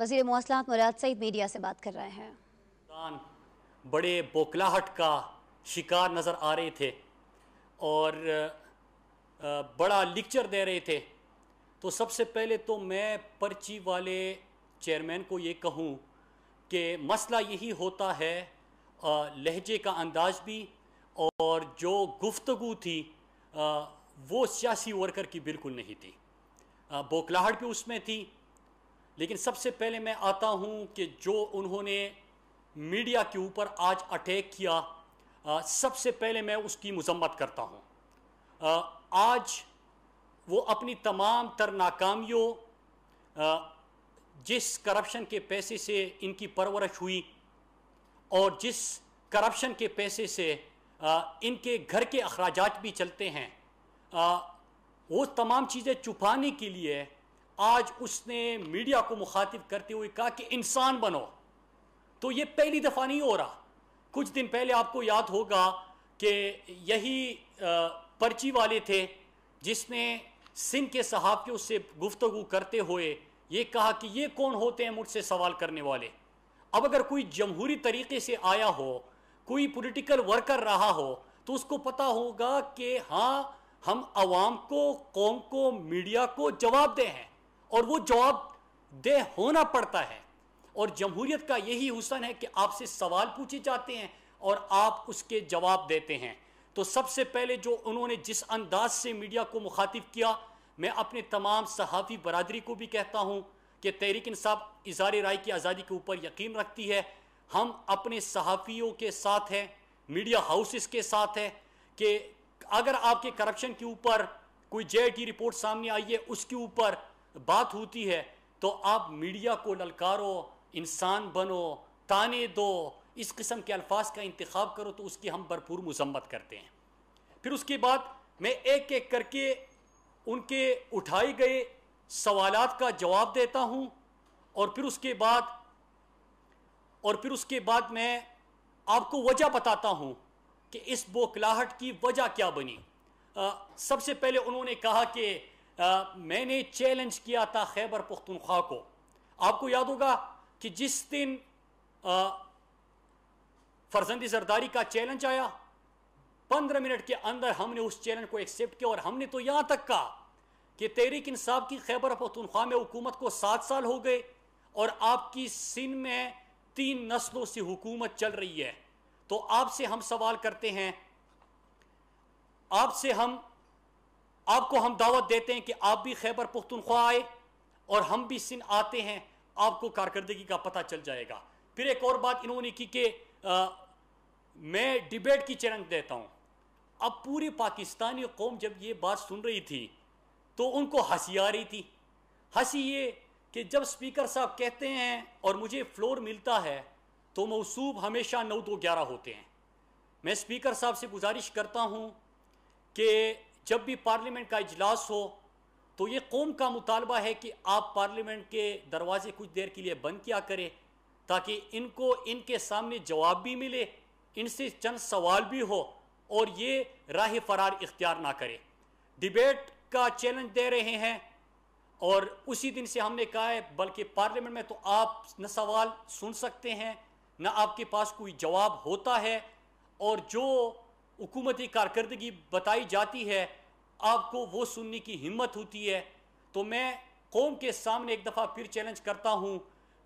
वजीर मौसला मुराद सईद मीडिया से बात कर रहे हैं बड़े बोकलाहट का शिकार नज़र आ रहे थे और बड़ा लेक्चर दे रहे थे तो सबसे पहले तो मैं पर्ची वाले चेयरमैन को ये कहूँ कि मसला यही होता है लहजे का अंदाज भी और जो गुफ्तगु थी वो सियासी वर्कर की बिल्कुल नहीं थी बोकलाहट भी उसमें थी लेकिन सबसे पहले मैं आता हूं कि जो उन्होंने मीडिया के ऊपर आज अटैक किया आ, सबसे पहले मैं उसकी मजम्मत करता हूं आ, आज वो अपनी तमाम तर नाकामियों जिस करप्शन के पैसे से इनकी परवरिश हुई और जिस करप्शन के पैसे से आ, इनके घर के अखराज भी चलते हैं आ, वो तमाम चीज़ें छुपाने के लिए आज उसने मीडिया को मुखातिब करते हुए कहा कि इंसान बनो तो ये पहली दफ़ा नहीं हो रहा कुछ दिन पहले आपको याद होगा कि यही पर्ची वाले थे जिसने सिंह के सहाफ़ियों से गुफ्तु करते हुए ये कहा कि ये कौन होते हैं मुझसे सवाल करने वाले अब अगर कोई जमहूरी तरीके से आया हो कोई पॉलिटिकल वर्कर रहा हो तो उसको पता होगा कि हाँ हम आवाम को कौम को मीडिया को जवाब दे हैं और वो जवाब दे होना पड़ता है और जमहूरियत का यही हुसन है कि आपसे सवाल पूछे जाते हैं और आप उसके जवाब देते हैं तो सबसे पहले जो उन्होंने जिस अंदाज से मीडिया को मुखातिब किया मैं अपने तमाम सहाफ़ी बरदरी को भी कहता हूँ कि तहरीक इंसाब इज़ार राय की आज़ादी के ऊपर यकीन रखती है हम अपने सहाफ़ियों के साथ हैं मीडिया हाउसेस के साथ है कि अगर आपके करप्शन के ऊपर कोई जे रिपोर्ट सामने आई है उसके ऊपर बात होती है तो आप मीडिया को ललकारो इंसान बनो ताने दो इस किस्म के अल्फाज का इंतखब करो तो उसकी हम भरपूर मजम्मत करते हैं फिर उसके बाद मैं एक एक करके उनके उठाए गए सवालात का जवाब देता हूँ और फिर उसके बाद और फिर उसके बाद मैं आपको वजह बताता हूँ कि इस बोखलाहट की वजह क्या बनी सबसे पहले उन्होंने कहा कि आ, मैंने चैलेंज किया था खैबर पुख्तनख्वा को आपको याद होगा कि जिस दिन फर्जंदी जरदारी का चैलेंज आया पंद्रह मिनट के अंदर हमने उस चैलेंज को एक्सेप्ट किया और हमने तो यहां तक कहा कि तेरिक इंसाफ की खैबर पख्तनख्वा में हुकूमत को सात साल हो गए और आपकी सिंध में तीन नस्लों से हुकूमत चल रही है तो आपसे हम सवाल करते हैं आपसे हम आपको हम दावत देते हैं कि आप भी खैबर पुख्तनख्वा आए और हम भी सिन आते हैं आपको कारकर्दगी का पता चल जाएगा फिर एक और बात इन्होंने की कि मैं डिबेट की चैलेंज देता हूँ अब पूरी पाकिस्तानी कौम जब ये बात सुन रही थी तो उनको हंसी आ रही थी हंसी ये कि जब स्पीकर साहब कहते हैं और मुझे फ्लोर मिलता है तो मौसूब हमेशा नौ दो ग्यारह होते हैं मैं स्पीकर साहब से गुजारिश करता हूँ कि जब भी पार्लियामेंट का इजलास हो तो ये कौम का मुतालबा है कि आप पार्लियामेंट के दरवाजे कुछ देर के लिए बंद किया करें ताकि इनको इनके सामने जवाब भी मिले इनसे चंद सवाल भी हो और ये राह फरार इख्तियार ना करें डिबेट का चैलेंज दे रहे हैं और उसी दिन से हमने कहा है बल्कि पार्लियामेंट में तो आप न सवाल सुन सकते हैं न आपके पास कोई जवाब होता है और जो हुकूमती कारकर्दगी बताई जाती है आपको वो सुनने की हिम्मत होती है तो मैं कौम के सामने एक दफ़ा फिर चैलेंज करता हूँ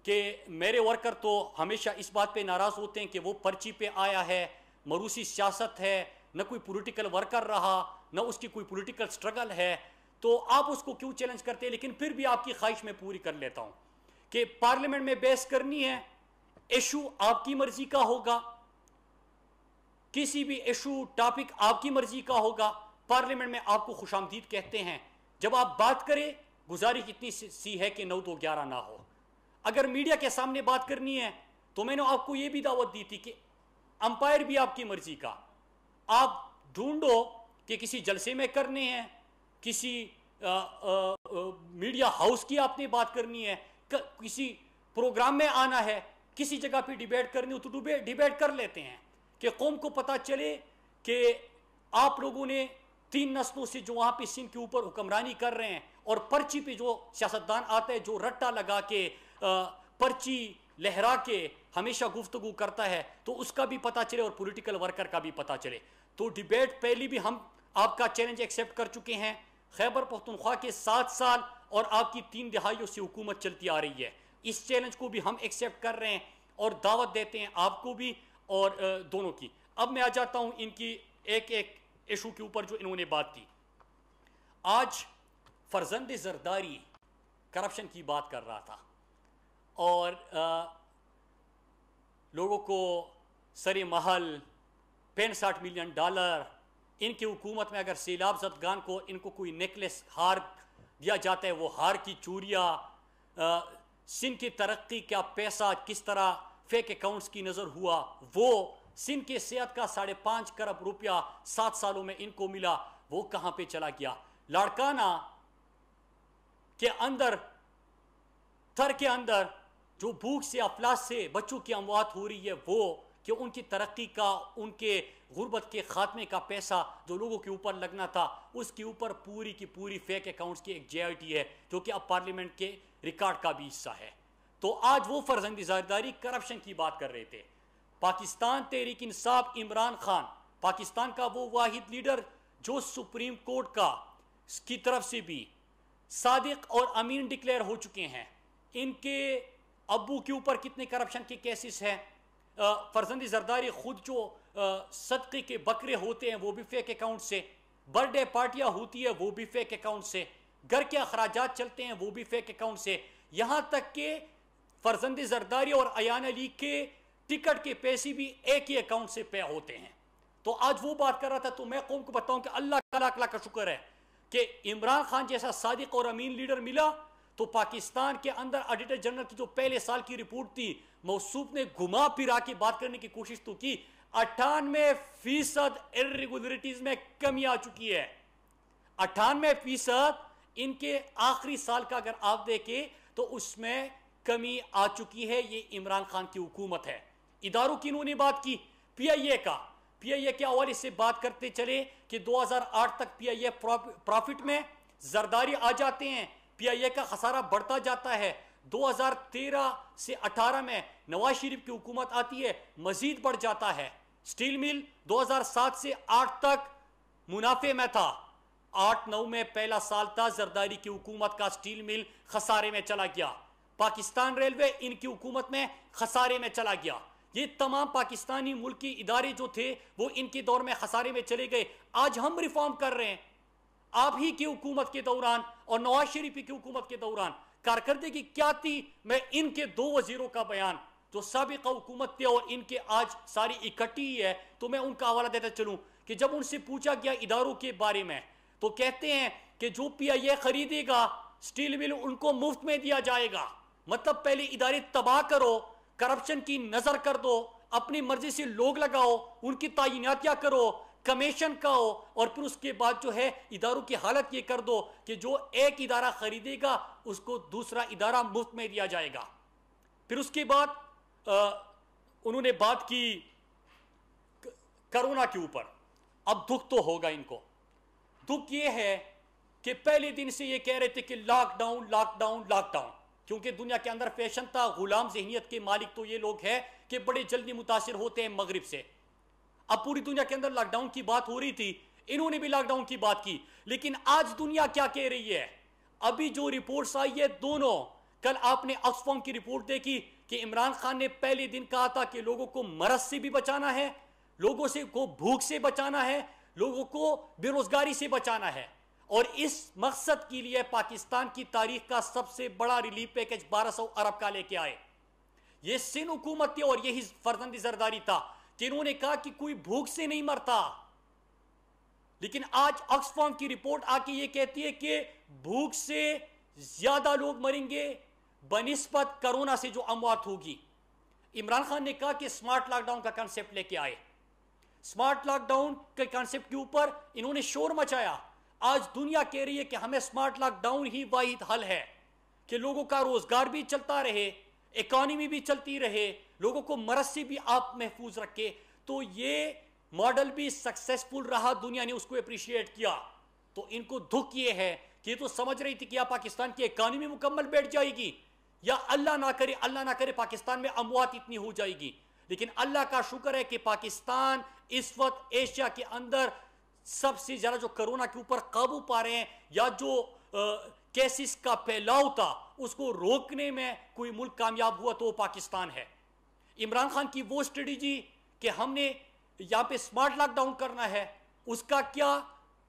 कि मेरे वर्कर तो हमेशा इस बात पे नाराज़ होते हैं कि वो पर्ची पे आया है मरूसी सियासत है न कोई पॉलिटिकल वर्कर रहा न उसकी कोई पॉलिटिकल स्ट्रगल है तो आप उसको क्यों चैलेंज करते हैं लेकिन फिर भी आपकी ख्वाहिश में पूरी कर लेता हूँ कि पार्लियामेंट में बहस करनी है इशू आपकी मर्जी का होगा किसी भी इशू टॉपिक आपकी मर्जी का होगा पार्लियामेंट में आपको खुशामदीद कहते हैं जब आप बात करें गुजारिश इतनी सी है कि नौ दो ग्यारह ना हो अगर मीडिया के सामने बात करनी है तो मैंने आपको यह भी दावत दी थी कि अंपायर भी आपकी मर्जी का आप ढूंढो कि किसी जलसे में करने हैं किसी आ, आ, आ, मीडिया हाउस की आपने बात करनी है क, किसी प्रोग्राम में आना है किसी जगह पे डिबेट करनी हो तो डिबेट कर लेते हैं कि कौम को पता चले कि आप लोगों ने तीन नस्लों से जो वहां पे सिंध के ऊपर हुक्मरानी कर रहे हैं और पर्ची पे जो सियासतदान आते हैं जो रट्टा लगा के आ, पर्ची लहरा के हमेशा गुफ्तगु करता है तो उसका भी पता चले और पॉलिटिकल वर्कर का भी पता चले तो डिबेट पहली भी हम आपका चैलेंज एक्सेप्ट कर चुके हैं खैबर पख्तनख्वा के सात साल और आपकी तीन दिहाइयों से हुकूमत चलती आ रही है इस चैलेंज को भी हम एक्सेप्ट कर रहे हैं और दावत देते हैं आपको भी और दोनों की अब मैं आ जाता हूं इनकी एक एक इशू के ऊपर जो इन्होंने बात की आज फर्जंद जरदारी करप्शन की बात कर रहा था और आ, लोगों को सरे महल पैंसठ मिलियन डॉलर इनकी हुकूमत में अगर सैलाब जदगान को इनको कोई नेकलेस हार दिया जाता है वो हार की चूरिया सिंध की तरक्की का पैसा किस तरह फेक अकाउंट्स की नज़र हुआ वो सिंध के सेहत का साढ़े पांच करब रुपया सात सालों में इनको मिला वो कहाँ पे चला गया लाड़काना के अंदर थर के अंदर जो भूख से अफलास से बच्चों की अमवात हो रही है वो कि उनकी तरक्की का उनके गुर्बत के खात्मे का पैसा जो लोगों के ऊपर लगना था उसके ऊपर पूरी की पूरी फेक अकाउंट्स की एक जे है जो कि अब पार्लियामेंट के रिकॉर्ड का भी हिस्सा है तो आज वो फर्जंदी जारदारी करप्शन की बात कर रहे थे पाकिस्तान तहरीक इंसाफ इमरान खान पाकिस्तान का वो वाहिद लीडर जो सुप्रीम कोर्ट का की तरफ से भी सादिक और अमीन डिक्लेयर हो चुके हैं इनके अबू के ऊपर कितने करप्शन के केसेस हैं फर्जंदी जरदारी खुद जो सदक़े के बकरे होते हैं वो भी फेक अकाउंट से बर्थडे पार्टियां होती है वो भी फेक अकाउंट से घर के अखराज चलते हैं वो भी फेक अकाउंट से यहां तक के फरजंद जरदारी और अन अली के टिकट के पैसे भी एक ही अकाउंट से पे होते हैं तो आज वो बात कर रहा था तो मैं कौम को बताऊं कि अल्लाह का लाख का शुक्र है कि इमरान खान जैसा सादिक और अमीन लीडर मिला तो पाकिस्तान के अंदर ऑडिटर जनरल की जो पहले साल की रिपोर्ट थी मौसूफ ने घुमा फिरा के बात करने की कोशिश तो की अठानवे फीसद इरेगुलरिटीज में कमी आ चुकी है अठानवे फीसद इनके आखिरी साल का अगर आप देखें तो उसमें कमी आ चुकी है ये इमरान खान की हुकूमत है इदारों की इन्होंने बात की पीआईए का पीआईए के हवाले से बात करते चले कि 2008 तक पीआईए प्रॉफिट में जरदारी आ जाते हैं पीआईए का खसारा बढ़ता जाता है 2013 से 18 में नवाज शरीफ की हुकूमत आती है मजीद बढ़ जाता है स्टील मिल 2007 से 8 तक मुनाफे में था 8 नौ में पहला साल था जरदारी की हुकूमत का स्टील मिल खसारे में चला गया पाकिस्तान रेलवे इनकी हुकूमत में खसारे में चला गया ये तमाम पाकिस्तानी मुल्क की इदारे जो थे वो इनके दौर में खसारे में चले गए आज हम रिफॉर्म कर रहे हैं आप ही की हुकूमत के दौरान और नवाज शरीफ की हुकूमत के दौरान कारकर्दगी क्या थी मैं इनके दो वजीरों का बयान जो सबका हुकूमत थे और इनके आज सारी इकट्ठी है तो मैं उनका हवाला देता चलूं कि जब उनसे पूछा गया इदारों के बारे में तो कहते हैं कि जो पिया यह खरीदेगा स्टील मिल उनको मुफ्त में दिया जाएगा मतलब पहले इदारे तबाह करो करप्शन की नजर कर दो अपनी मर्जी से लोग लगाओ उनकी तैनातियाँ करो कमीशन का हो और फिर उसके बाद जो है इदारों की हालत ये कर दो कि जो एक इदारा खरीदेगा उसको दूसरा इदारा मुफ्त में दिया जाएगा फिर उसके बाद आ, उन्होंने बात की करोना के ऊपर अब दुख तो होगा इनको दुख ये है कि पहले दिन से ये कह रहे थे कि लॉकडाउन लॉकडाउन लॉकडाउन क्योंकि दुनिया के अंदर फैशन था गुलाम जहनीत के मालिक तो ये लोग हैं कि बड़े जल्दी मुतासर होते हैं मगरब से अब पूरी दुनिया के अंदर लॉकडाउन की बात हो रही थी इन्होंने भी लॉकडाउन की बात की लेकिन आज दुनिया क्या कह रही है अभी जो रिपोर्ट्स आई है दोनों कल आपने ऑक्सफॉर्म की रिपोर्ट देखी कि इमरान खान ने पहले दिन कहा था कि लोगों को मरस से भी बचाना है लोगों से को भूख से बचाना है लोगों को बेरोजगारी से बचाना है और इस मकसद के लिए पाकिस्तान की तारीख का सबसे बड़ा रिलीफ पैकेज 1200 अरब का लेके आए ये सिंध हुकूमत थी और यही फर्जंदी जरदारी था कि इन्होंने कहा कि कोई भूख से नहीं मरता लेकिन आज ऑक्सफॉर्म की रिपोर्ट आके ये कहती है कि भूख से ज्यादा लोग मरेंगे बनस्बत कोरोना से जो अमवात होगी इमरान खान ने कहा कि स्मार्ट लॉकडाउन का कॉन्सेप्ट लेके आए स्मार्ट लॉकडाउन के कॉन्सेप्ट के ऊपर इन्होंने शोर मचाया आज दुनिया कह रही है कि हमें स्मार्ट लॉकडाउन ही वाहिद हल है कि लोगों का रोजगार भी चलता रहे इकॉनमी भी चलती रहे लोगों को मरज से भी आप महफूज रखे तो ये मॉडल भी सक्सेसफुल रहा दुनिया ने उसको अप्रिशिएट किया तो इनको दुख ये है कि ये तो समझ रही थी कि या पाकिस्तान की इकॉनमी मुकम्मल बैठ जाएगी या अल्लाह ना करे अल्लाह ना करे पाकिस्तान में अमवात इतनी हो जाएगी लेकिन अल्लाह का शुक्र है कि पाकिस्तान इस वक्त एशिया के अंदर सबसे ज़्यादा जो कोरोना के ऊपर काबू पा रहे हैं या जो केसेस का फैलाव था उसको रोकने में कोई मुल्क कामयाब हुआ तो वो पाकिस्तान है इमरान खान की वो स्ट्रेटेजी कि हमने यहां पे स्मार्ट लॉकडाउन करना है उसका क्या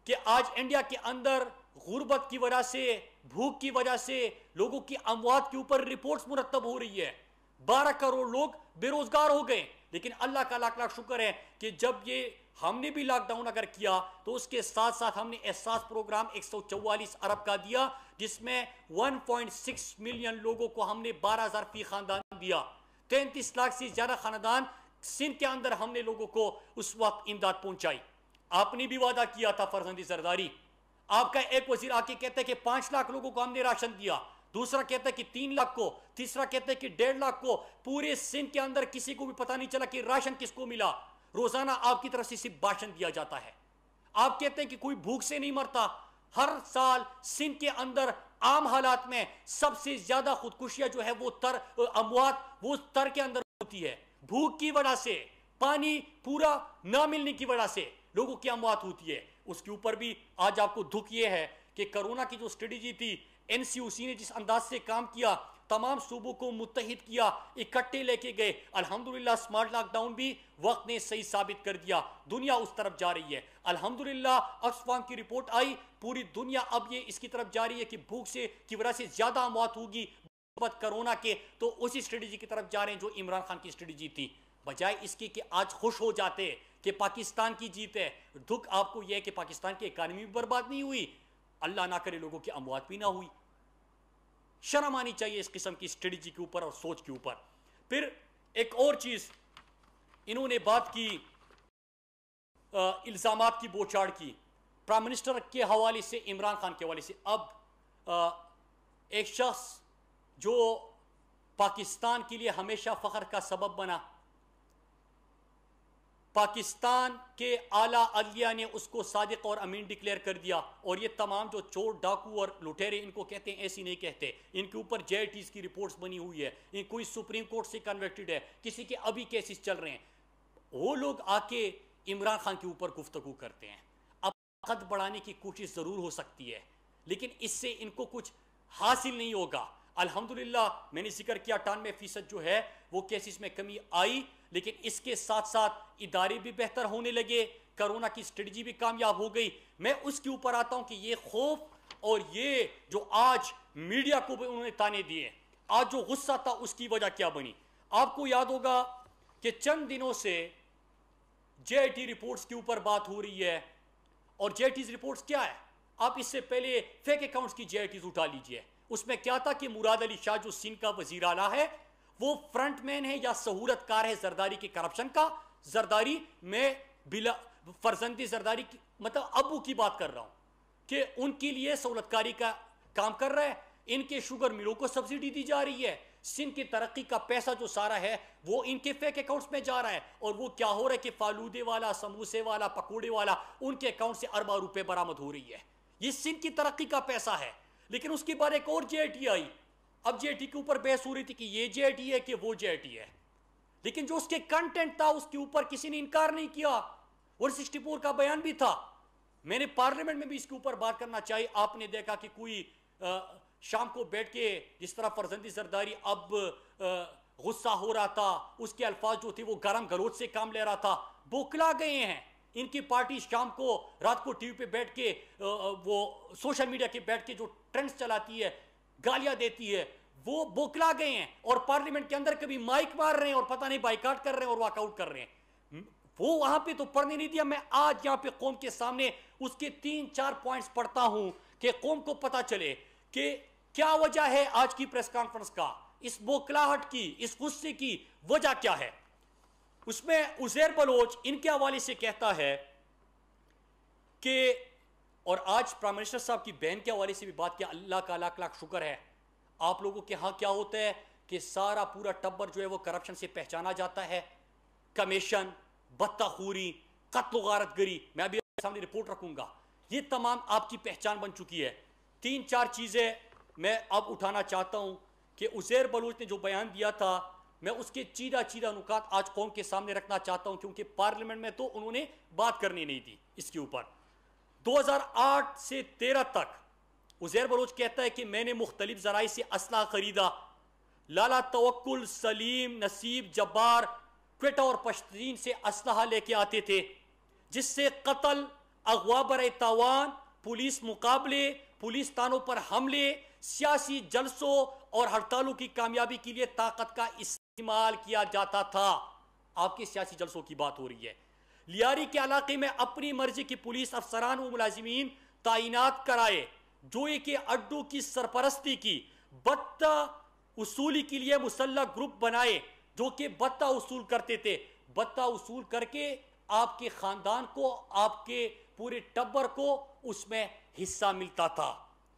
कि आज इंडिया के अंदर गुर्बत की वजह से भूख की वजह से लोगों की अमवात के ऊपर रिपोर्ट्स मुरतब हो रही है बारह करोड़ लोग बेरोजगार हो गए लेकिन अल्लाह का लाख लाख शुक्र है कि जब ये हमने भी लॉकडाउन अगर किया तो उसके साथ साथ हमने एहसास प्रोग्राम एक अरब का दिया जिसमें 1.6 मिलियन लोगों को हमने 12000 फी खानदान दिया तैंतीस लाख से ज़्यादा खानदान सिंध के अंदर हमने लोगों को उस वक्त इमदाद पहुंचाई आपने भी वादा किया था फरजंदी जरदारी आपका एक वजीर आके कहते हैं कि पांच लाख लोगों को हमने राशन दिया दूसरा कहता है कि तीन लाख को तीसरा कहता है कि डेढ़ लाख को पूरे सिंध के अंदर किसी को भी पता नहीं चला कि राशन किसको मिला रोजाना आपकी तरफ से सिर्फ भाषण दिया जाता है आप कहते हैं कि कोई भूख से नहीं मरता हर साल सिंध के अंदर आम हालात में सबसे ज्यादा खुदकुशियां जो है वो तर अमवात वो तर के अंदर होती है भूख की वजह से पानी पूरा ना मिलने की वजह से लोगों की अमवात होती है उसके ऊपर भी आज आपको दुख यह है कि कोरोना की जो स्ट्रेटेजी थी एनसीयूसी ने जिस अंदाज से काम किया तमाम सूबों को मुतहद किया इकट्ठे लेके गए अलहमदुल्ला स्मार्ट लॉकडाउन भी वक्त ने सही साबित कर दिया दुनिया उस तरफ जा रही है अलहमदुल्ला अक्सफाम की रिपोर्ट आई पूरी दुनिया अब ये इसकी तरफ जा रही है कि भूख से की वजह से ज़्यादा अमवात होगी कोरोना के तो उसी स्ट्रेटेजी की तरफ जा रहे हैं जो इमरान खान की स्ट्रेटेजी थी बजाय इसके कि आज खुश हो जाते कि पाकिस्तान की जीत है दुख आपको यह कि पाकिस्तान की इकानमी बर्बाद नहीं हुई अल्लाह ना करे लोगों की अमवात भी ना हुई शर्म आनी चाहिए इस किस्म की स्ट्रेटजी के ऊपर और सोच के ऊपर फिर एक और चीज इन्होंने बात की इल्ज़ाम की बोछाड़ की प्राइम मिनिस्टर के हवाले से इमरान खान के हवाले से अब आ, एक शख्स जो पाकिस्तान के लिए हमेशा फ़ख्र का सबब बना पाकिस्तान के आला अलिया ने उसको सादिक और अमीन डिक्लेयर कर दिया और ये तमाम जो चोर डाकू और लुटेरे इनको कहते हैं ऐसी नहीं कहते इनके ऊपर जे की रिपोर्ट्स बनी हुई है ये कोई सुप्रीम कोर्ट से कन्वेक्टेड है किसी के अभी केसेस चल रहे हैं वो लोग आके इमरान खान के ऊपर गुफ्तगु करते हैं अब कद बढ़ाने की कोशिश ज़रूर हो सकती है लेकिन इससे इनको कुछ हासिल नहीं होगा अल्हम्दुलिल्लाह मैंने जिक्र किया अटानवे फ़ीसद जो है वो केसेस में कमी आई लेकिन इसके साथ साथ इदारे भी बेहतर होने लगे कोरोना की स्ट्रेटजी भी कामयाब हो गई मैं उसके ऊपर आता हूँ कि ये खौफ और ये जो आज मीडिया को भी उन्होंने ताने दिए आज जो गुस्सा था उसकी वजह क्या बनी आपको याद होगा कि चंद दिनों से जे रिपोर्ट्स के ऊपर बात हो रही है और जे रिपोर्ट्स क्या है आप इससे पहले फेक अकाउंट्स की जे उठा लीजिए उसमें क्या था कि मुराद अली शाह जो सिंध का वजीर आला है वो फ्रंटमैन है या सहूलतकार है जरदारी के करप्शन का जरदारी में बिला फर्जंदी जरदारी की मतलब अबू की बात कर रहा हूं कि उनके लिए सहूलतकारी का काम कर रहा है इनके शुगर मिलों को सब्सिडी दी जा रही है सिंध की तरक्की का पैसा जो सारा है वो इनके फेक अकाउंट्स में जा रहा है और वो क्या हो रहा है कि फालूदे वाला समोसे वाला पकौड़े वाला उनके अकाउंट से अरबा रुपए बरामद हो रही है ये सिंध की तरक्की का पैसा है लेकिन उसके बाद एक और जे आई अब जेआईटी के ऊपर बहस हो रही थी कि ये जे है कि वो जेआईटी है लेकिन जो उसके कंटेंट था उसके ऊपर किसी ने इनकार नहीं किया 164 का बयान भी था मैंने पार्लियामेंट में भी इसके ऊपर बात करना चाहिए आपने देखा कि कोई शाम को बैठ के जिस तरह फरजंदी सरदारी अब गुस्सा हो रहा था उसके अल्फाज जो थे वो गर्म गलोच से काम ले रहा था बोखला गए हैं इनकी पार्टी शाम को रात को टीवी पे बैठ के वो सोशल मीडिया के बैठ के जो ट्रेंड्स चलाती है गालियां देती है वो बोकला गए हैं और पार्लियामेंट के अंदर कभी माइक मार रहे हैं और पता नहीं बाइकआउट कर रहे हैं और वॉकआउट कर रहे हैं हम्म, वो वहां पे तो पढ़ने नहीं दिया मैं आज यहां पे कौम के सामने उसके तीन चार पॉइंट्स पढ़ता हूं कि कौम को पता चले कि क्या वजह है आज की प्रेस कॉन्फ्रेंस का इस बोकलाहट की इस गुस्से की वजह क्या है उसमें उजैर बलोच इनके हवाले से कहता है कि और आज प्राइम मिनिस्टर साहब की बहन के हवाले से भी बात किया अल्लाह का लाख लाख शुक्र है आप लोगों के यहां क्या होता है कि सारा पूरा टब्बर जो है वो करप्शन से पहचाना जाता है कमीशन बत्ताखोरी कत्ल गारत गरी मैं अभी सामने रिपोर्ट रखूंगा ये तमाम आपकी पहचान बन चुकी है तीन चार चीज़ें मैं अब उठाना चाहता हूं कि उजैर बलोच ने जो बयान दिया था मैं उसके चीदा चीदा नुकात आज कौम के सामने रखना चाहता हूं क्योंकि पार्लियामेंट में तो उन्होंने बात करनी नहीं दी इसके ऊपर 2008 से 13 तक उजैर बलोच कहता है कि मैंने मुख्तलिफ जराए से असला खरीदा लाला तवक्ल सलीम नसीब जब्बार क्वेटा और पश्तीन से असलहा लेके आते थे जिससे कत्ल अगवा बर तवान पुलिस मुकाबले पुलिस थानों पर हमले सियासी जलसों और हड़तालों की कामयाबी के लिए ताकत का इस इस्तेमाल किया जाता था आपके सियासी जलसों की बात हो रही है लियारी के इलाके में अपनी मर्जी की पुलिस अफसरान व मुलाजमीन तैनात कराए जो एक अड्डों की सरपरस्ती की बत्ता उसूली के लिए मुसल्ला ग्रुप बनाए जो कि बत्ता उसूल करते थे बत्ता उसूल करके आपके ख़ानदान को आपके पूरे टब्बर को उसमें हिस्सा मिलता था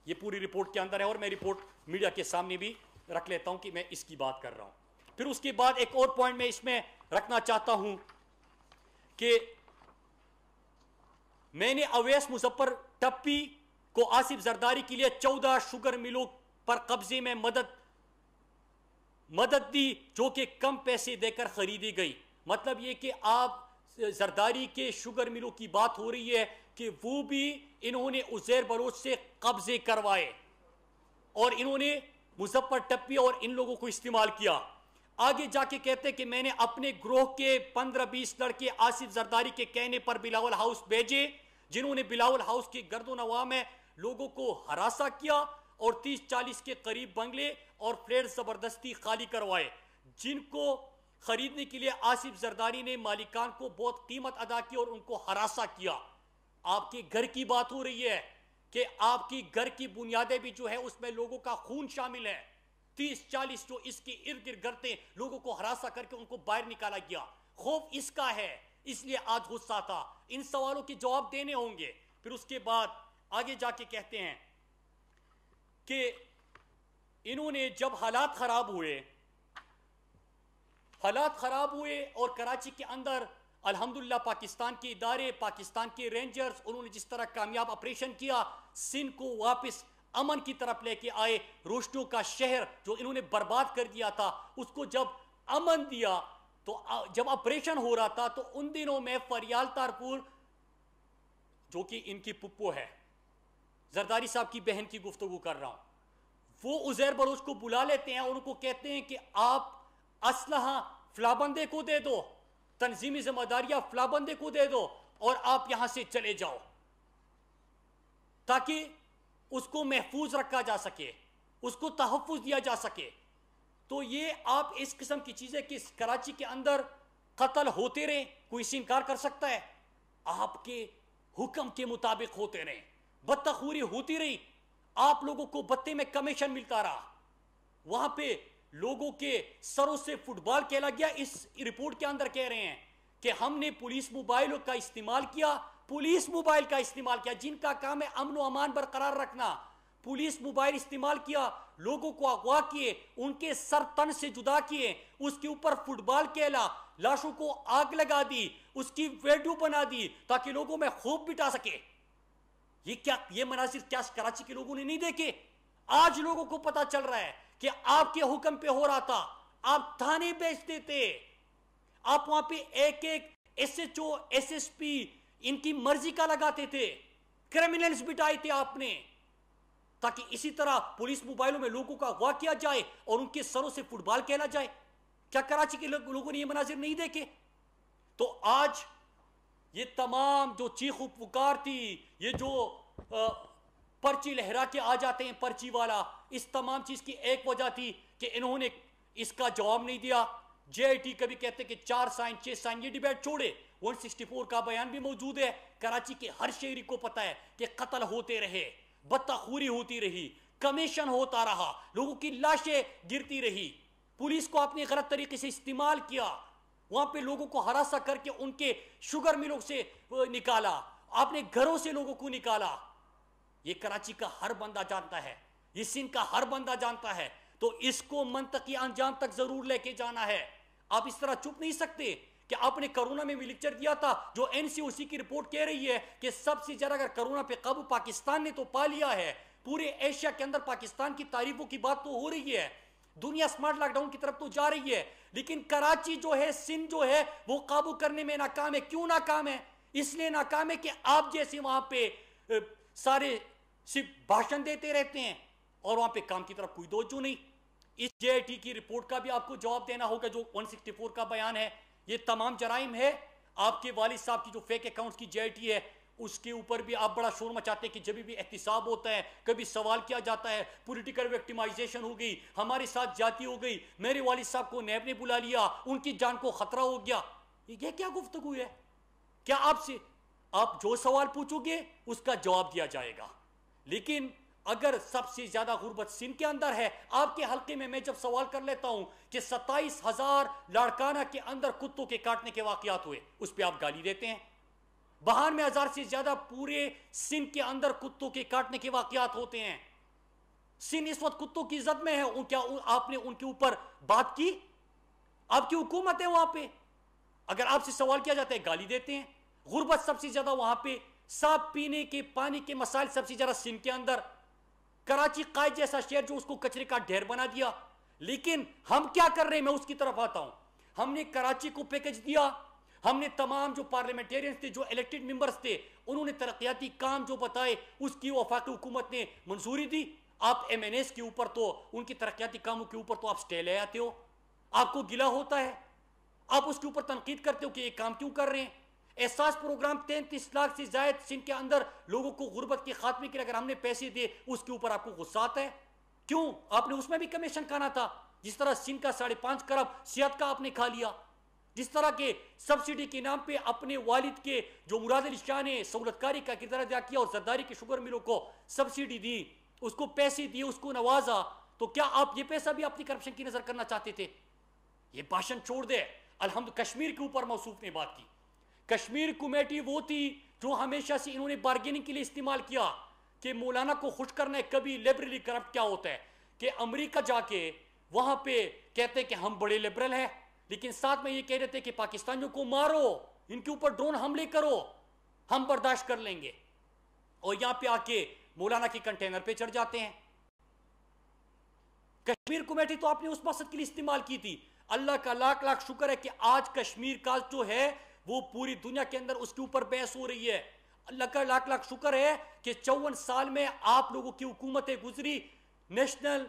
ये पूरी रिपोर्ट के अंदर है और मैं रिपोर्ट मीडिया के सामने भी रख लेता हूँ कि मैं इसकी बात कर रहा हूं फिर उसके बाद एक और पॉइंट मैं इसमें रखना चाहता हूं कि मैंने अवैस मुजफ्फर टप्पी को आसिफ जरदारी के लिए चौदह शुगर मिलों पर कब्जे में मदद मदद दी जो कि कम पैसे देकर खरीदी गई मतलब ये कि आप जरदारी के शुगर मिलों की बात हो रही है कि वो भी इन्होंने उजैर बलोच से कब्जे करवाए और इन्होंने मुजफ्फर टप्पी और इन लोगों को इस्तेमाल किया आगे जाके कहते कि मैंने अपने ग्रोह के पंद्रह बीस लड़के आसिफ जरदारी के कहने पर बिलावल हाउस भेजे जिन्होंने बिलावल हाउस के गर्दो नवा में लोगों को हरासा किया और तीस चालीस के करीब बंगले और फ्लैट ज़बरदस्ती खाली करवाए जिनको खरीदने के लिए आसिफ जरदारी ने मालिकान को बहुत कीमत अदा की और उनको हरासा किया आपके घर की बात हो रही है कि आपकी घर की बुनियादें भी जो है उसमें लोगों का खून शामिल है तीस चालीस जो इसके इर्द गिर्द करते लोगों को हरासा करके उनको बाहर निकाला गया खौफ इसका है इसलिए आज गुस्सा था इन सवालों के जवाब देने होंगे फिर उसके बाद आगे जाके कहते हैं कि इन्होंने जब हालात खराब हुए हालात खराब हुए और कराची के अंदर अल्हम्दुलिल्लाह पाकिस्तान के इदारे पाकिस्तान के रेंजर्स उन्होंने जिस तरह कामयाब ऑपरेशन किया सिंध को वापस अमन की तरफ लेके आए रोशनों का शहर जो इन्होंने बर्बाद कर दिया था उसको जब अमन दिया तो जब ऑपरेशन हो रहा था तो उन दिनों में फरियाल तारपुर जो कि इनकी पुप्पो है जरदारी साहब की बहन की गुफ्तु कर रहा हूं वो उजैर बलोच को बुला लेते हैं और उनको कहते हैं कि आप असलहा फ्लाबंदे को दे दो तंजीमी जिम्मेदारियां फ्लाबंदे को दे दो और आप यहां से चले जाओ ताकि उसको महफूज रखा जा सके उसको तहफ़ दिया जा सके तो ये आप इस किस्म की चीज़ें कि कराची के अंदर कत्ल होते रहें कोई इसे इनकार कर सकता है आपके हुक्म के मुताबिक होते रहें बदतखूरी होती रही आप लोगों को बत्ते में कमीशन मिलता रहा वहां पे लोगों के सरों से फुटबॉल खेला गया इस रिपोर्ट के अंदर कह रहे हैं कि हमने पुलिस मोबाइलों का इस्तेमाल किया पुलिस मोबाइल का इस्तेमाल किया जिनका काम है अमन अमान बरकरार रखना पुलिस मोबाइल इस्तेमाल किया लोगों को अगवा किए उनके सर तन से जुदा किए उसके ऊपर फुटबॉल खेला लाशों को आग लगा दी उसकी वेडू बना दी ताकि लोगों में खूब बिटा सके ये क्या ये मनाजिर क्या कराची के लोगों ने नहीं देखे आज लोगों को पता चल रहा है कि आपके हुक्म पे हो रहा था आप थाने बेचते थे आप वहां पे एक एक एसएचओ एसएसपी इनकी मर्जी का लगाते थे क्रिमिनल्स बिठाए थे आपने ताकि इसी तरह पुलिस मोबाइलों में लोगों का अगवा किया जाए और उनके सरों से फुटबॉल खेला जाए क्या कराची के लोग, लोगों ने यह मनाजिर नहीं देखे तो आज ये तमाम जो चीख पुकार थी ये जो आ, पर्ची लहरा के आ जाते हैं पर्ची वाला इस तमाम चीज की एक वजह थी कि इन्होंने इसका जवाब नहीं दिया जेआईटी कभी कहते कि चार साइन छह साइन ये डिबेट छोड़े 164 का बयान भी मौजूद है कराची के हर शहरी को पता है कि कत्ल होते रहे बत्ताखूरी होती रही कमीशन होता रहा लोगों की लाशें गिरती रही पुलिस को आपने गलत तरीके से इस्तेमाल किया वहां पे लोगों को हरासा करके उनके शुगर मिलों से निकाला आपने घरों से लोगों को निकाला ये कराची का हर बंदा जानता है ये सिंध का हर बंदा जानता है तो इसको मनतकी अंजाम तक जरूर लेके जाना है आप इस तरह चुप नहीं सकते कि आपने कोरोना में भी लेक्चर दिया था जो एनसीओसी की रिपोर्ट कह रही है कि सबसे ज्यादा अगर कोरोना पे काबू पाकिस्तान ने तो पा लिया है पूरे एशिया के अंदर पाकिस्तान की तारीफों की बात तो हो रही है दुनिया स्मार्ट लॉकडाउन की तरफ तो जा रही है लेकिन कराची जो है सिंध जो है वो काबू करने में नाकाम है क्यों नाकाम है इसलिए नाकाम है कि आप जैसे वहां पे सारे सिर्फ भाषण देते रहते हैं और वहां पे काम की तरफ कोई दोजो नहीं इस जे की रिपोर्ट का भी आपको जवाब देना होगा जो 164 का बयान है ये तमाम जराइम है आपके वालिद साहब की जो फेक अकाउंट की जे है उसके ऊपर भी आप बड़ा शोर मचाते हैं कि जब भी एहतसाब होता है कभी सवाल किया जाता है पॉलिटिकल विक्टिमाइजेशन हो गई हमारे साथ जाति हो गई मेरे वालिद साहब को नैब ने बुला लिया उनकी जान को खतरा हो गया यह क्या गुफ्तगु है क्या आपसे आप जो सवाल पूछोगे उसका जवाब दिया जाएगा लेकिन अगर सबसे ज्यादा गुर्बत सिंध के अंदर है आपके हल्के में मैं जब सवाल कर लेता हूं कि सत्ताईस हजार लाड़काना के अंदर कुत्तों के काटने के वाकत हुए उस पर आप गाली देते हैं में हजार से ज्यादा पूरे सिंध के अंदर कुत्तों के काटने के वाकत होते हैं सिंध इस वक्त कुत्तों की जद में है क्या उन, आपने उनके ऊपर बात की आपकी हुकूमत है वहां पर अगर आपसे सवाल किया जाता है गाली देते हैं गुर्बत सबसे ज्यादा वहां पर साफ पीने के पानी के मसाइल सबसे ज्यादा सिंध के अंदर कराची काय जैसा शहर जो उसको कचरे का ढेर बना दिया लेकिन हम क्या कर रहे हैं मैं उसकी तरफ आता हूं हमने कराची को पैकेज दिया हमने तमाम जो पार्लियामेंटेरियंस थे जो इलेक्टेड मेंबर्स थे उन्होंने तरक्याती काम जो बताए उसकी वफाक हुकूमत ने मंजूरी दी आप एम एन एस के ऊपर तो उनकी तरक्याती कामों के ऊपर तो आप स्टे ले आते हो आपको गिला होता है आप उसके ऊपर तनकीद करते हो कि ये काम क्यों कर रहे हैं एहसास प्रोग्राम तैंतीस लाख से जायद जिनके अंदर लोगों को गुर्बत के खात्मे के लिए अगर हमने पैसे दिए उसके ऊपर आपको गुस्सा आता है क्यों आपने उसमें भी कमीशन खाना था जिस तरह सिंह का साढ़े पांच खरब सेहत का आपने खा लिया जिस तरह के सब्सिडी के नाम पे अपने वालिद के जो मुराद अली शाह ने सहूलतकारी का किरदार अदा किया और जरदारी के शुगर मिलों को सब्सिडी दी उसको पैसे दिए उसको नवाजा तो क्या आप ये पैसा भी अपनी करप्शन की नजर करना चाहते थे ये भाषण छोड़ दे अलहमद कश्मीर के ऊपर मौसूफ ने बात की कश्मीर कमेटी वो थी जो हमेशा से इन्होंने बार्गेनिंग के लिए इस्तेमाल किया कि मौलाना को खुश करना है कभी लिबरली करप्ट क्या होता है कि अमेरिका जाके वहां पे कहते हैं कि हम बड़े लिबरल हैं लेकिन साथ में ये कह रहे थे कि पाकिस्तानियों को मारो इनके ऊपर ड्रोन हमले करो हम बर्दाश्त कर लेंगे और यहां पे आके मौलाना के कंटेनर पे चढ़ जाते हैं कश्मीर कमेटी तो आपने उस मकसद के लिए इस्तेमाल की थी अल्लाह का लाख लाख शुक्र है कि आज कश्मीर का जो है वो पूरी दुनिया के अंदर उसके ऊपर बहस हो रही है अल्लाह का लाख लाख शुक्र है कि चौवन साल में आप लोगों की हुकूमतें गुजरी नेशनल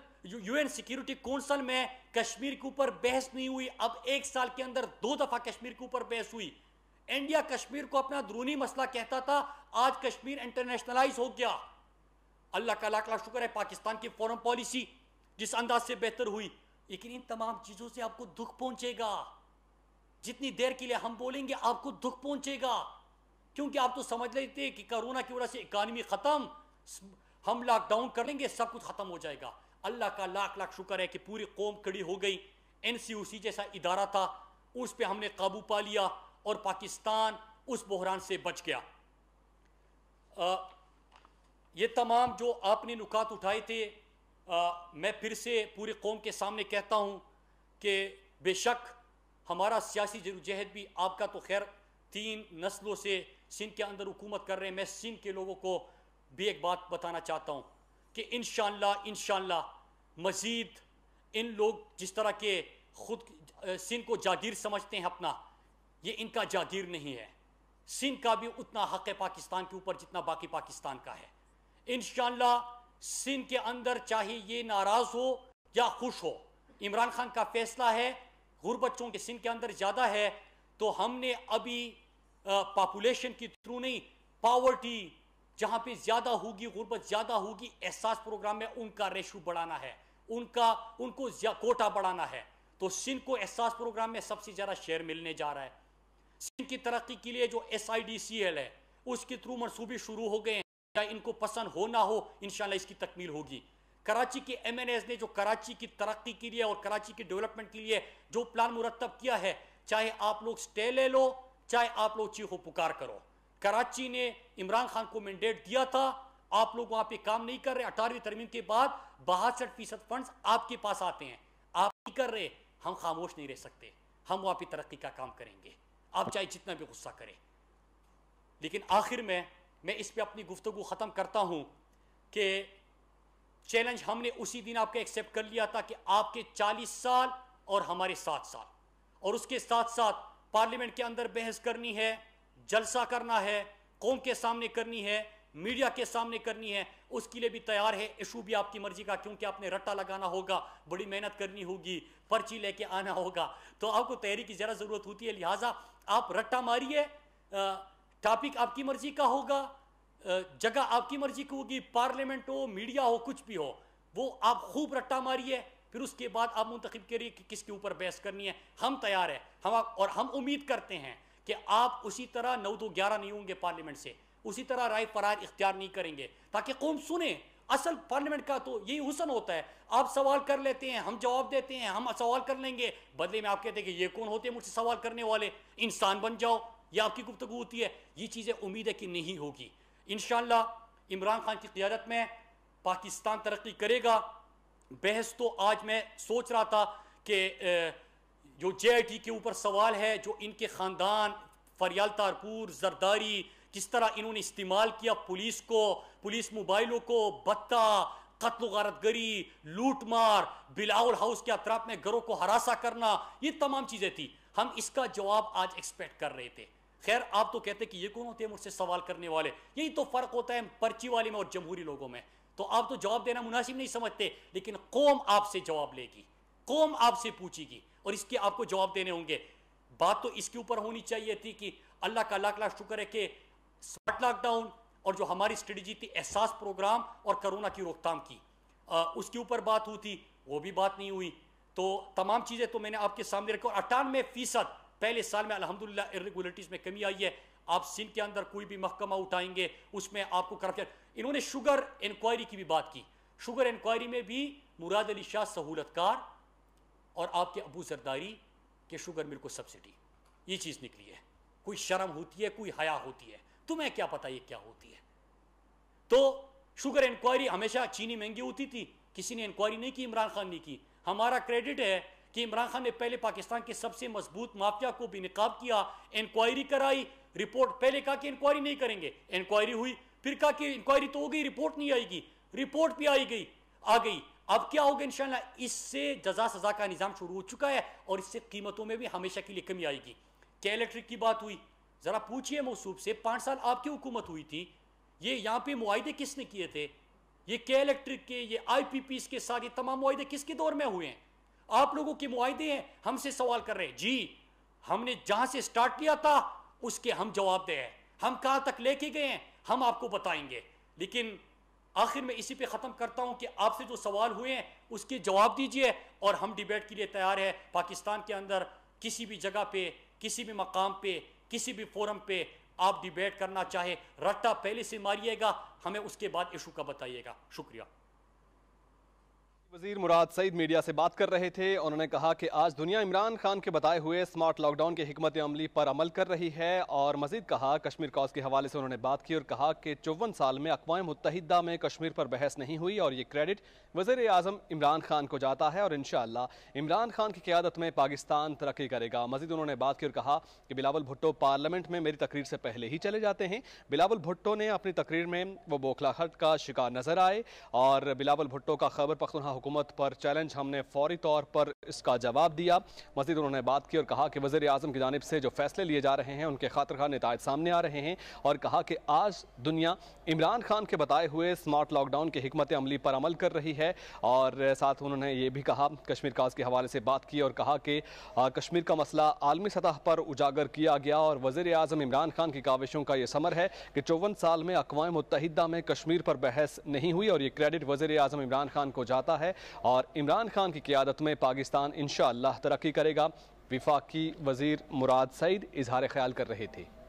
यूएन सिक्योरिटी काउंसिल में कश्मीर के ऊपर बहस नहीं हुई अब एक साल के अंदर दो दफा कश्मीर के ऊपर बहस हुई इंडिया कश्मीर को अपना द्रोनी मसला कहता था आज कश्मीर इंटरनेशनलाइज हो गया अल्लाह का लाख लाख शुक्र है पाकिस्तान की फॉरेन पॉलिसी जिस अंदाज से बेहतर हुई लेकिन इन तमाम चीज़ों से आपको दुख पहुंचेगा जितनी देर के लिए हम बोलेंगे आपको दुख पहुंचेगा क्योंकि आप तो समझ लेते कि कोरोना की वजह से इकानमी ख़त्म हम लॉकडाउन कर लेंगे सब कुछ ख़त्म हो जाएगा अल्लाह का लाख लाख शुक्र है कि पूरी कौम खड़ी हो गई एनसीयूसी जैसा इदारा था उस पर हमने काबू पा लिया और पाकिस्तान उस बहरान से बच गया आ, ये तमाम जो आपने नुकात उठाए थे आ, मैं फिर से पूरी कौम के सामने कहता हूँ कि बेशक हमारा सियासी जदोजहद भी आपका तो खैर तीन नस्लों से सिंध के अंदर हुकूमत कर रहे हैं मैं सिंध के लोगों को भी एक बात बताना चाहता हूँ कि इन इन मज़ीद इन लोग जिस तरह के खुद सिंध को जागीर समझते हैं अपना ये इनका जागीर नहीं है सिंध का भी उतना हक है पाकिस्तान के ऊपर जितना बाकी पाकिस्तान का है इन सिंध के अंदर चाहे ये नाराज़ हो या खुश हो इमरान खान का फैसला है गुरबतों के सिंध के अंदर ज़्यादा है तो हमने अभी पॉपुलेशन के थ्रू नहीं पावर्टी जहाँ पे ज़्यादा होगी गुर्बत ज़्यादा होगी एहसास प्रोग्राम में उनका रेशो बढ़ाना है उनका उनको कोटा बढ़ाना है तो सिंध को एहसास प्रोग्राम में सबसे ज़्यादा शेयर मिलने जा रहा है सिंध की तरक्की के लिए जो S I D C L है उसके थ्रू मनसूबे शुरू हो गए हैं या इनको पसंद हो ना हो इन इसकी तकमील होगी कराची के एम ने जो कराची की तरक्की के लिए और कराची की डेवलपमेंट के लिए जो प्लान मुरतब किया है चाहे आप लोग स्टे ले लो चाहे आप लोग चीखो पुकार करो कराची ने इमरान खान को मैंडेट दिया था आप लोग वहां पे काम नहीं कर रहे अठारहवीं तरमीम के बाद बासठ फीसद फंड आपके पास आते हैं आप नहीं कर रहे हम खामोश नहीं रह सकते हम वहां पे तरक्की का काम करेंगे आप चाहे जितना भी गुस्सा करें लेकिन आखिर में मैं इस पर अपनी गुफ्तु ख़त्म करता हूं कि चैलेंज हमने उसी दिन आपका एक्सेप्ट कर लिया था कि आपके 40 साल और हमारे सात साल और उसके साथ साथ पार्लियामेंट के अंदर बहस करनी है जलसा करना है कौम के सामने करनी है मीडिया के सामने करनी है उसके लिए भी तैयार है इशू भी आपकी मर्जी का क्योंकि आपने रट्टा लगाना होगा बड़ी मेहनत करनी होगी पर्ची लेके आना होगा तो आपको तैयारी की ज़रा ज़रूरत होती है लिहाजा आप रट्टा मारिए टॉपिक आपकी मर्जी का होगा जगह आपकी मर्जी की होगी पार्लियामेंट हो मीडिया हो कुछ भी हो वो आप खूब रट्टा मारिए फिर उसके बाद आप मुंतखब करिए कि किसके ऊपर बहस करनी है हम तैयार है हम और हम उम्मीद करते हैं कि आप उसी तरह नौ दो ग्यारह नहीं होंगे पार्लियामेंट से उसी तरह राय फरार इख्तियार नहीं करेंगे ताकि कौम सुने असल पार्लियामेंट का तो यही हुसन होता है आप सवाल कर लेते हैं हम जवाब देते हैं हम सवाल कर लेंगे बदले में आप कहते हैं कि ये कौन होते हैं मुझसे सवाल करने वाले इंसान बन जाओ ये आपकी गुफ्तगु होती है ये चीज़ें उम्मीद है कि नहीं होगी इन इमरान खान की क्यादत में पाकिस्तान तरक्की करेगा बहस तो आज मैं सोच रहा था कि जो जे आई टी के ऊपर सवाल है जो इनके ख़ानदान फरियाल तारपुर जरदारी किस तरह इन्होंने इस्तेमाल किया पुलिस को पुलिस मोबाइलों को बत्ता कत्ल गारतगरी लूट मार बिलावल हाउस के अतराफ में घरों को हरासा करना ये तमाम चीज़ें थी हम इसका जवाब आज एक्सपेक्ट कर रहे थे खैर आप तो कहते कि ये कौन होते हैं मुझसे सवाल करने वाले यही तो फ़र्क होता है पर्ची वाले में और जमहूरी लोगों में तो आप तो जवाब देना मुनासिब नहीं समझते लेकिन कौम आपसे जवाब लेगी कौम आपसे पूछेगी और इसके आपको जवाब देने होंगे बात तो इसके ऊपर होनी चाहिए थी कि अल्लाह का लाख लाख शुक्र है कि स्मार्ट लॉकडाउन और जो हमारी स्ट्रेटजी थी एहसास प्रोग्राम और कोरोना की रोकथाम की आ, उसके ऊपर बात हुई थी वो भी बात नहीं हुई तो तमाम चीज़ें तो मैंने आपके सामने रखी और अट्ठानवे फीसद पहले साल में अलहमदिल्ला इरेगुलरिटीज़ में कमी आई है आप सिंध के अंदर कोई भी महकमा उठाएंगे उसमें आपको करप्शन इन्होंने शुगर इंक्वायरी की भी बात की शुगर इंक्वायरी में भी मुराद अली शाह सहूलतकार और आपके अबू जरदारी के शुगर मिल को सब्सिडी ये चीज़ निकली है कोई शर्म होती है कोई हया होती है तुम्हें क्या पता ये क्या होती है तो शुगर इंक्वायरी हमेशा चीनी महंगी होती थी किसी ने इंक्वायरी नहीं की इमरान खान ने की हमारा क्रेडिट है कि इमरान खान ने पहले पाकिस्तान के सबसे मजबूत माफिया को भी निकाब किया इंक्वायरी कराई रिपोर्ट पहले कहा कि इंक्वायरी नहीं करेंगे इंक्वायरी हुई फिर कहा कि इंक्वायरी तो हो गई रिपोर्ट नहीं आएगी रिपोर्ट भी आई गई आ गई अब क्या होगा इंशाल्लाह इससे जजा सजा का निज़ाम शुरू हो चुका है और इससे कीमतों में भी हमेशा के लिए कमी आएगी क्या इलेक्ट्रिक की बात हुई ज़रा पूछिए मौसूब से पांच साल आपकी हुकूमत हुई थी ये यहाँ पे मुआदे किसने किए थे ये के इलेक्ट्रिक के ये आई पी पी के साथ ये तमाम मुआदे किसके दौर में हुए हैं आप लोगों के मुआदे हैं हमसे सवाल कर रहे हैं जी हमने जहां से स्टार्ट किया था उसके हम जवाब दे हैं हम कहां तक लेके गए हैं हम आपको बताएंगे लेकिन आखिर में इसी पे ख़त्म करता हूं कि आपसे जो सवाल हुए हैं उसके जवाब दीजिए और हम डिबेट के लिए तैयार है पाकिस्तान के अंदर किसी भी जगह पे किसी भी मकाम पे किसी भी फोरम पे आप डिबेट करना चाहे रट्टा पहले से मारिएगा हमें उसके बाद इशू का बताइएगा शुक्रिया वजीर मुराद सईद मीडिया से बात कर रहे थे उन्होंने कहा कि आज दुनिया इमरान खान के बताए हुए स्मार्ट लॉकडाउन की हमत अमली पर अमल कर रही है और मजीद कहा कश्मीर कॉज के हवाले से उन्होंने बात की और कहा कि चौवन साल में अकवा मुतहदा में कश्मीर पर बहस नहीं हुई और ये क्रेडिट वजीर अजम इमरान खान को जाता है और इन इमरान खान की क्यादत में पाकिस्तान तरक्की करेगा मजीद उन्होंने बात की और कहा कि बिलावल भुट्टो पार्लियामेंट में मेरी तकरीर से पहले ही चले जाते हैं बिलावल भुट्टो ने अपनी तकरीर में वो बोखलाहट का शिकार नजर आए और बिलावल भुट्टो का खबर पख्तनहा हुकूमत पर चैलेंज हमने फौरी तौर पर इसका जवाब दिया मजीद उन्होंने बात की और कहा कि वजी अजम की जानब से जो फैसले लिए जा रहे हैं उनके खातर खा नतज सामने आ रहे हैं और कहा कि आज दुनिया इमरान खान के बताए हुए स्मार्ट लॉकडाउन की हमत अमली पर अमल कर रही है और साथ उन्होंने ये भी कहा कश्मीर काज के हवाले से बात की और कहा कि कश्मीर का मसला आलमी सतह पर उजागर किया गया और वजीर अजम इमरान खान की काविशों का यह समर है कि चौवन साल में अकवा मुतहदा में कश्मीर पर बहस नहीं हुई और ये क्रेडिट वजीर अजम इमरान खान को जाता है है और इमरान खान की क्यादत में पाकिस्तान इन तरक्की करेगा विफाकी वजीर मुराद सईद इजहार ख्याल कर रहे थे